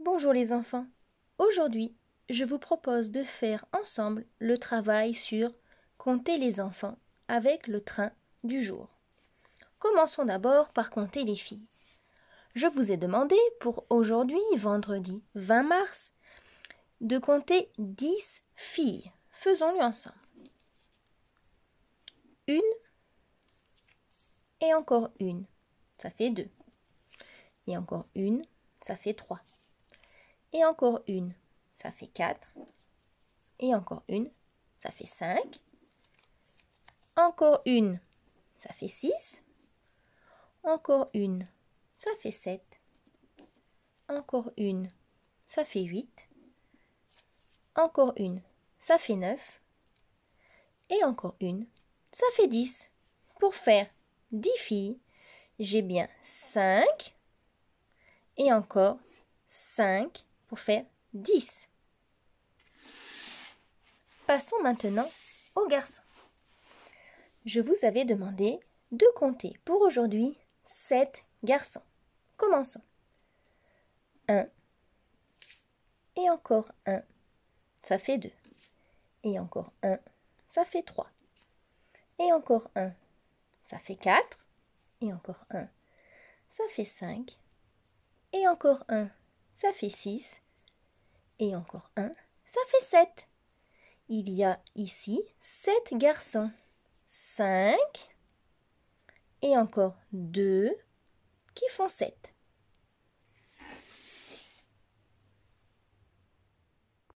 Bonjour les enfants. Aujourd'hui, je vous propose de faire ensemble le travail sur compter les enfants avec le train du jour. Commençons d'abord par compter les filles. Je vous ai demandé pour aujourd'hui, vendredi 20 mars, de compter 10 filles. Faisons-le ensemble. Une et encore une, ça fait deux. Et encore une, ça fait trois et encore une, ça fait 4, et encore une, ça fait 5, encore une, ça fait 6, encore une, ça fait 7, encore une, ça fait 8, encore une, ça fait 9, et encore une, ça fait 10. Pour faire 10 filles, j'ai bien 5 et encore 5 pour faire 10. Passons maintenant aux garçons. Je vous avais demandé de compter pour aujourd'hui 7 garçons. Commençons. 1 et encore 1, ça fait 2. Et encore 1, ça fait 3. Et encore 1, ça fait 4. Et encore 1, ça fait 5. Et encore 1, ça fait 6. Et encore 1, ça fait 7. Il y a ici 7 garçons. 5 et encore 2 qui font 7.